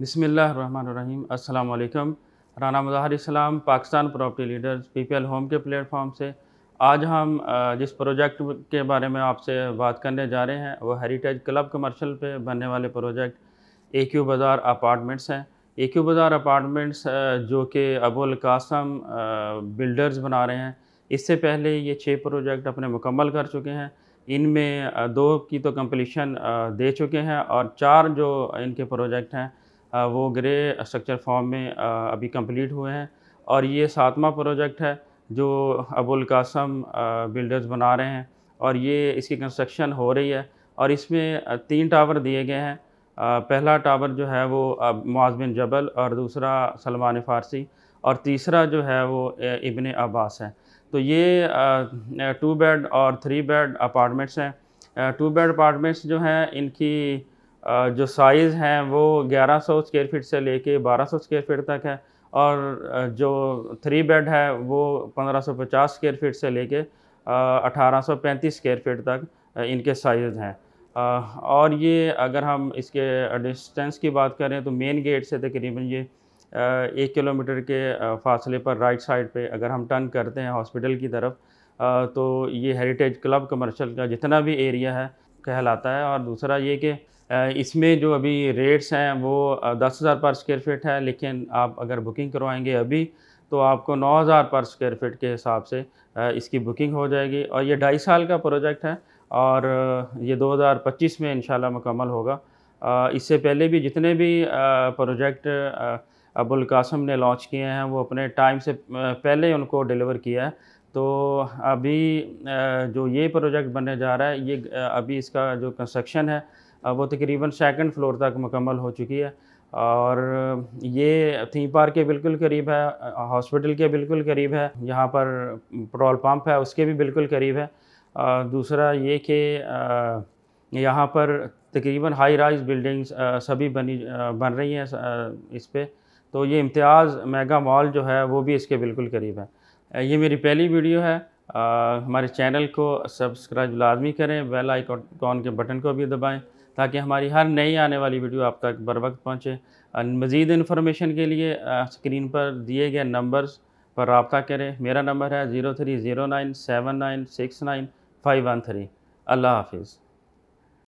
बसमीम् अल्लाम Rana Mazahar Islam Pakistan property leaders PPL home के platform से आज हम जिस प्रोजेक्ट के बारे में आपसे बात करने जा रहे हैं वो हेरिटेज क्लब कमर्शल पे बनने वाले प्रोजेक्ट ए क्यू बाज़ार अपार्टमेंट्स हैं ए क्यू बाज़ार अपार्टमेंट्स जो कि अबुल कासम बिल्डर्स बना रहे हैं इससे पहले ये छः प्रोजेक्ट अपने मुकम्मल कर चुके हैं इनमें दो की तो कम्पलिशन दे चुके हैं और चार जो इनके प्रोजेक्ट हैं वो ग्रे स्ट्रक्चर फॉर्म में अभी कंप्लीट हुए हैं और ये सातवां प्रोजेक्ट है जो अबुल कासम बिल्डर्स बना रहे हैं और ये इसकी कंस्ट्रक्शन हो रही है और इसमें तीन टावर दिए गए हैं पहला टावर जो है वो मुआज़ जबल और दूसरा सलमान फ़ारसी और तीसरा जो है वो इबन अब्बास है तो ये टू बेड और थ्री बेड अपार्टमेंट्स हैं टू बेड अपार्टमेंट्स जो हैं इनकी जो साइज़ हैं वो 1100 स्क्यर फीट से लेके 1200 स्क्यर फीट तक है और जो थ्री बेड है वो 1550 स्क्वायर फीट से लेके 1835 स्क्वायर फीट तक इनके साइज़ हैं और ये अगर हम इसके डिस्टेंस की बात करें तो मेन गेट से तकरीबन ये एक किलोमीटर के फासले पर राइट साइड पे अगर हम टर्न करते हैं हॉस्पिटल की तरफ तो ये हेरिटेज क्लब कमर्शल का जितना भी एरिया है कहलाता है और दूसरा ये कि इसमें जो अभी रेट्स हैं वो दस हज़ार पर स्क्वायर फीट है लेकिन आप अगर बुकिंग करवाएंगे अभी तो आपको नौ हज़ार पर स्क्वायर फीट के हिसाब से इसकी बुकिंग हो जाएगी और ये ढाई साल का प्रोजेक्ट है और ये 2025 में इंशाल्लाह मुकम्मल होगा इससे पहले भी जितने भी प्रोजेक्ट अबुल कासम ने लॉन्च किए हैं वो अपने टाइम से पहले उनको डिलीवर किया है तो अभी जो ये प्रोजेक्ट बनने जा रहा है ये अभी इसका जो कंस्ट्रक्शन है वो तकरीबन सेकंड फ्लोर तक मुकम्मल हो चुकी है और ये थीम पार्क के बिल्कुल करीब है हॉस्पिटल के बिल्कुल करीब है यहाँ पर पेट्रोल पंप है उसके भी बिल्कुल करीब है दूसरा ये कि यहाँ पर तकरीबन हाई राइज बिल्डिंग्स सभी बनी बन रही हैं इस पर तो ये इम्तियाज़ मेगा मॉल जो है वो भी इसके बिल्कुल करीब है ये मेरी पहली वीडियो है आ, हमारे चैनल को सब्सक्राइब लाजमी करें बेल आइकॉन के बटन को भी दबाएं ताकि हमारी हर नई आने वाली वीडियो आप तक बर वक्त पहुँचे मज़ीद इन्फॉर्मेशन के लिए स्क्रीन पर दिए गए नंबर्स पर रबता करें मेरा नंबर है zero three zero nine seven nine six nine five one three अल्लाह हाफिज़